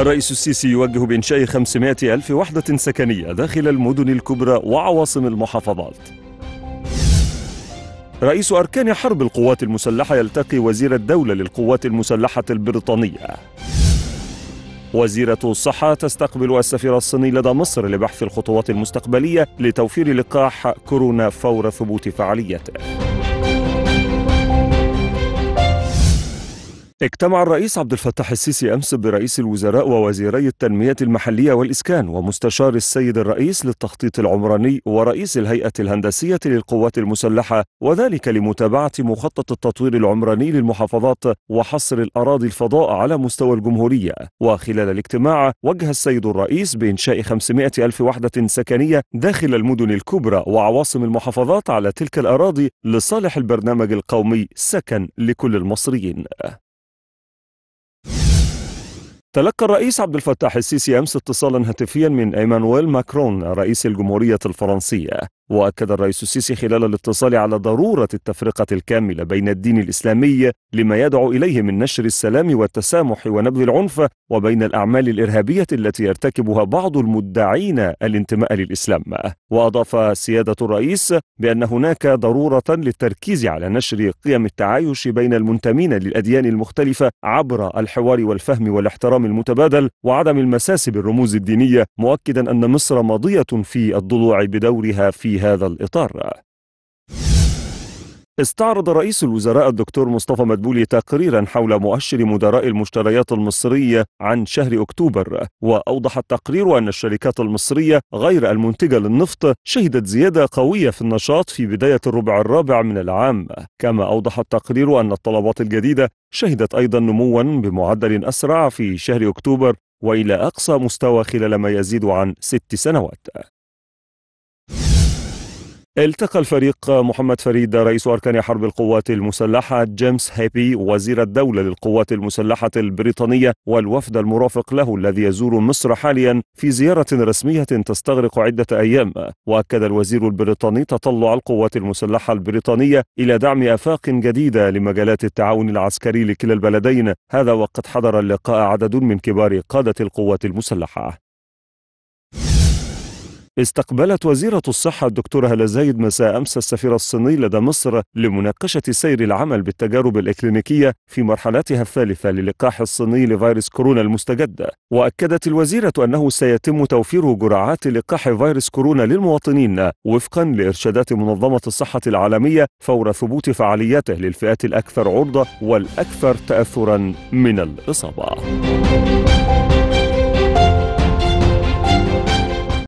الرئيس السيسي يوجه بإنشاء 500 ألف وحدة سكنية داخل المدن الكبرى وعواصم المحافظات رئيس أركان حرب القوات المسلحة يلتقي وزير الدولة للقوات المسلحة البريطانية وزيرة الصحة تستقبل السفير الصيني لدى مصر لبحث الخطوات المستقبلية لتوفير لقاح كورونا فور ثبوت فعاليته اجتمع الرئيس عبد الفتاح السيسي امس برئيس الوزراء ووزيري التنميه المحليه والاسكان ومستشار السيد الرئيس للتخطيط العمراني ورئيس الهيئه الهندسيه للقوات المسلحه وذلك لمتابعه مخطط التطوير العمراني للمحافظات وحصر الاراضي الفضاء على مستوى الجمهوريه وخلال الاجتماع وجه السيد الرئيس بانشاء 500 الف وحده سكنيه داخل المدن الكبرى وعواصم المحافظات على تلك الاراضي لصالح البرنامج القومي سكن لكل المصريين تلقى الرئيس عبد الفتاح السيسي امس اتصالا هاتفيا من ايمانويل ماكرون رئيس الجمهوريه الفرنسيه واكد الرئيس السيسي خلال الاتصال على ضروره التفرقه الكامله بين الدين الاسلامي لما يدعو اليه من نشر السلام والتسامح ونبذ العنف وبين الاعمال الارهابيه التي يرتكبها بعض المدعين الانتماء للاسلام واضاف سياده الرئيس بان هناك ضروره للتركيز على نشر قيم التعايش بين المنتمين للاديان المختلفه عبر الحوار والفهم والاحترام المتبادل وعدم المساس بالرموز الدينيه مؤكدا ان مصر ماضيه في الضلوع بدورها في هذا الإطار استعرض رئيس الوزراء الدكتور مصطفى مدبولي تقريرا حول مؤشر مدراء المشتريات المصرية عن شهر أكتوبر وأوضح التقرير أن الشركات المصرية غير المنتجة للنفط شهدت زيادة قوية في النشاط في بداية الربع الرابع من العام كما أوضح التقرير أن الطلبات الجديدة شهدت أيضا نموا بمعدل أسرع في شهر أكتوبر وإلى أقصى مستوى خلال ما يزيد عن ست سنوات التقى الفريق محمد فريد رئيس أركان حرب القوات المسلحة جيمس هيبي وزير الدولة للقوات المسلحة البريطانية والوفد المرافق له الذي يزور مصر حاليا في زيارة رسمية تستغرق عدة أيام وأكد الوزير البريطاني تطلع القوات المسلحة البريطانية إلى دعم آفاق جديدة لمجالات التعاون العسكري لكلا البلدين هذا وقد حضر اللقاء عدد من كبار قادة القوات المسلحة استقبلت وزيرة الصحة الدكتورة هلا زايد مساء أمس السفير الصيني لدى مصر لمناقشة سير العمل بالتجارب الإكلينيكية في مرحلتها الثالثة للقاح الصيني لفيروس كورونا المستجد وأكدت الوزيرة أنه سيتم توفير جرعات لقاح فيروس كورونا للمواطنين وفقا لإرشادات منظمة الصحة العالمية فور ثبوت فعاليته للفئات الأكثر عرضة والأكثر تأثرا من الإصابة